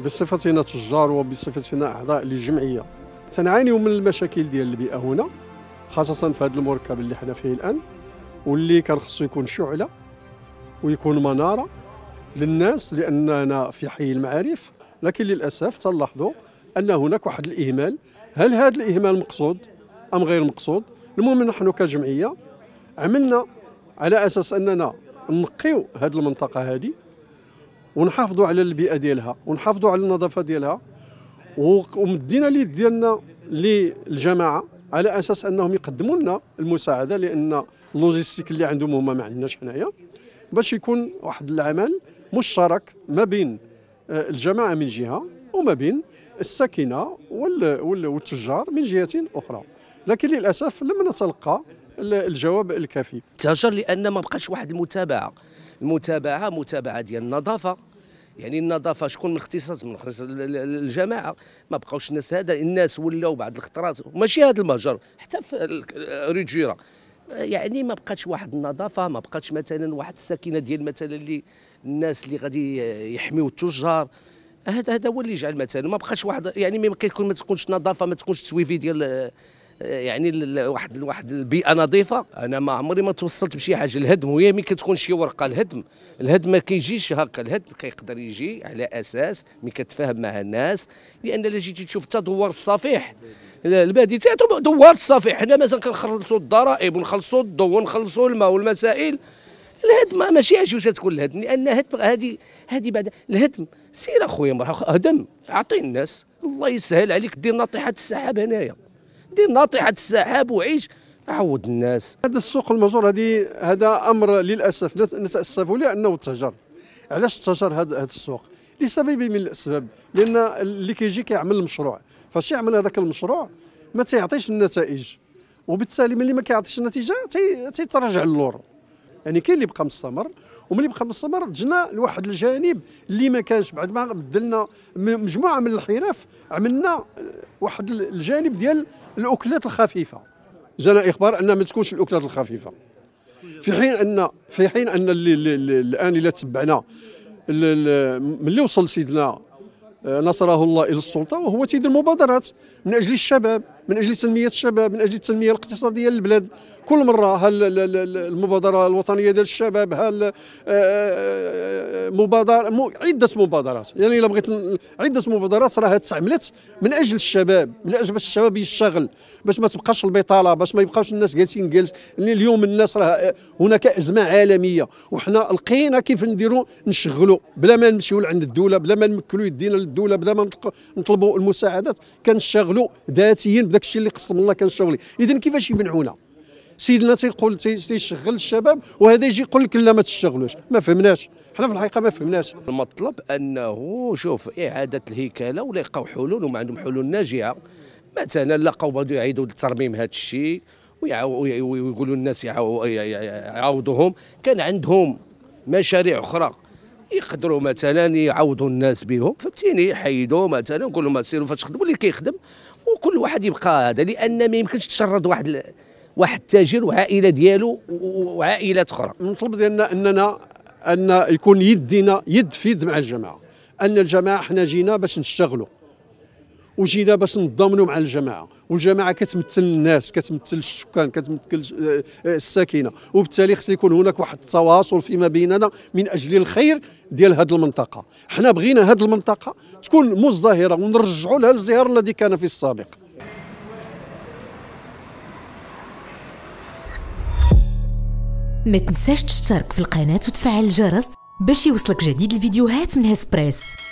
بصفتنا تجار وبصفتنا اعضاء للجمعيه تنعانيو من المشاكل ديال البيئه هنا خاصه في هذا المركب اللي حنا فيه الان واللي كان خصو يكون شعله ويكون مناره للناس لاننا في حي المعارف لكن للاسف تلاحظوا ان هناك واحد الاهمال هل هذا الاهمال مقصود ام غير مقصود المهم نحن كجمعيه عملنا على اساس اننا نقيو هذه المنطقه هذه ونحافظوا على البيئه ديالها ونحافظوا على النظافه ديالها ومدينا اليد ديالنا للجماعه على اساس انهم يقدموا لنا المساعده لان اللوجيستيك اللي عندهم هما ما عندناش حنايا باش يكون واحد العمل مشترك ما بين آه، الجماعه من جهه وما بين الساكنه والتجار من جهه اخرى لكن للاسف لم نتلقى الجواب الكافي تهجر لان ما بقاش واحد المتابعه المتابعه متابعه ديال النظافه يعني النظافه شكون من اختصاص من اختصاص الجماعه ما بقاوش الناس هذا الناس ولاو بعض الخطرات ماشي هذا المهجر حتى في ريجيرا يعني ما بقاتش واحد النظافه ما بقاتش مثلا واحد الساكنه ديال مثلا اللي الناس اللي غادي يحميوا التجار هذا هذا هو اللي جعل مثلا ما بقاش واحد يعني ما كيكون ما تكونش نظافه ما تكونش سويفي ديال يعني واحد واحد البيئه نظيفه انا ما عمري ما توصلت بشي حاجه الهدم وهي ملي كتكون شي ورقه الهدم الهدم ما كيجيش هكا الهدم كيقدر يجي على اساس ملي كتفاهم مع الناس لان الا جيتي تشوف حتى دوار الصفيح البادي تاعته دوار الصفيح حنا مثلا كنخلصوا الضرائب ونخلصوا الضوء ونخلصوا الماء والمسائل الهدم ماشي عاجي واش تكون الهدم لان هدم هذه هذه بعد الهدم سير اخويا مرحبا هدم اعطي الناس الله يسهل عليك دير نطيحه السحاب هنايا دير ناطحه السحاب وعيش عود الناس هذا السوق المجور هذه هذا امر للاسف نتاسف لانه تهجر علاش تهجر هذا السوق لسبب من الاسباب لان اللي كيجي كيعمل المشروع فاش يعمل هذاك المشروع ما تيعطيش النتائج وبالتالي ملي ما كيعطيش النتيجه تيترجع اللور يعني كاين اللي بقى مستمر وملي بقى مستمر جنا لواحد الجانب اللي ما كانش بعد ما بدلنا مجموعه من الحرف عملنا واحد الجانب ديال الاكلات الخفيفه جانا اخبار ان ما تكونش الاكلات الخفيفه في حين ان في حين ان الان الا تبعنا ملي وصل سيدنا آه، نصره الله الى السلطه وهو تيدير مبادرات من اجل الشباب من اجل تنميه الشباب من اجل التنميه الاقتصاديه للبلاد كل مره هل المبادره الوطنيه ديال الشباب هل آه، آه، آه، مبادره عده مبادرات يعني الا بغيت عده مبادرات راها تعملت من اجل الشباب من اجل باش الشباب يشتغل باش ما تبقاش البطاله باش ما يبقاوش الناس جالسين جالس يعني اليوم الناس راه هناك ازمه عالميه وحنا لقينا كيف نديروا نشغلوا بلا ما نمشيو لعند الدوله بلا ما نمكلوا يدينا للدوله بلا ما نطلبوا المساعدات كنشغلوا ذاتيا بدا داك الشيء اللي قسم الله كان شغلي اذا كيفاش يمنعونا سيدنا تيقول تيشغل الشباب وهذا يجي يقول لك لا ما تشتغلوش ما فهمناش حنا في الحقيقه ما فهمناش المطلب انه شوف اعاده الهيكله ولا يلقاو حلول وما عندهم حلول ناجعه مثلا لقاو بغاو يعيدوا الترميم هذا الشيء ويقولوا الناس يعاودوهم كان عندهم مشاريع اخرى يقدروا مثلا يعوضوا الناس بهم فهمتيني يحيدوا مثلا كلهم لهم سيروا فاش خدموا اللي كيخدم وكل واحد يبقى هذا لان ما يمكنش تشرد واحد واحد التاجر وعائله ديالو وعائلات اخرى المطلوب ديالنا اننا ان يكون يدينا يد في يد مع الجماعه ان الجماعه حنا جينا باش نشتغلوا وجينا باش نضمنوا مع الجماعه والجماعه كتمثل الناس كتمثل السكان كتمثل آه، الساكنه وبالتالي خص يكون هناك واحد التواصل فيما بيننا من اجل الخير ديال هذه المنطقه حنا بغينا هذه المنطقه تكون مزدهره ونرجعوا لها الزهر الذي كان في السابق ما تنساش تشترك في القناه وتفعل الجرس باش يوصلك جديد الفيديوهات من هسبريس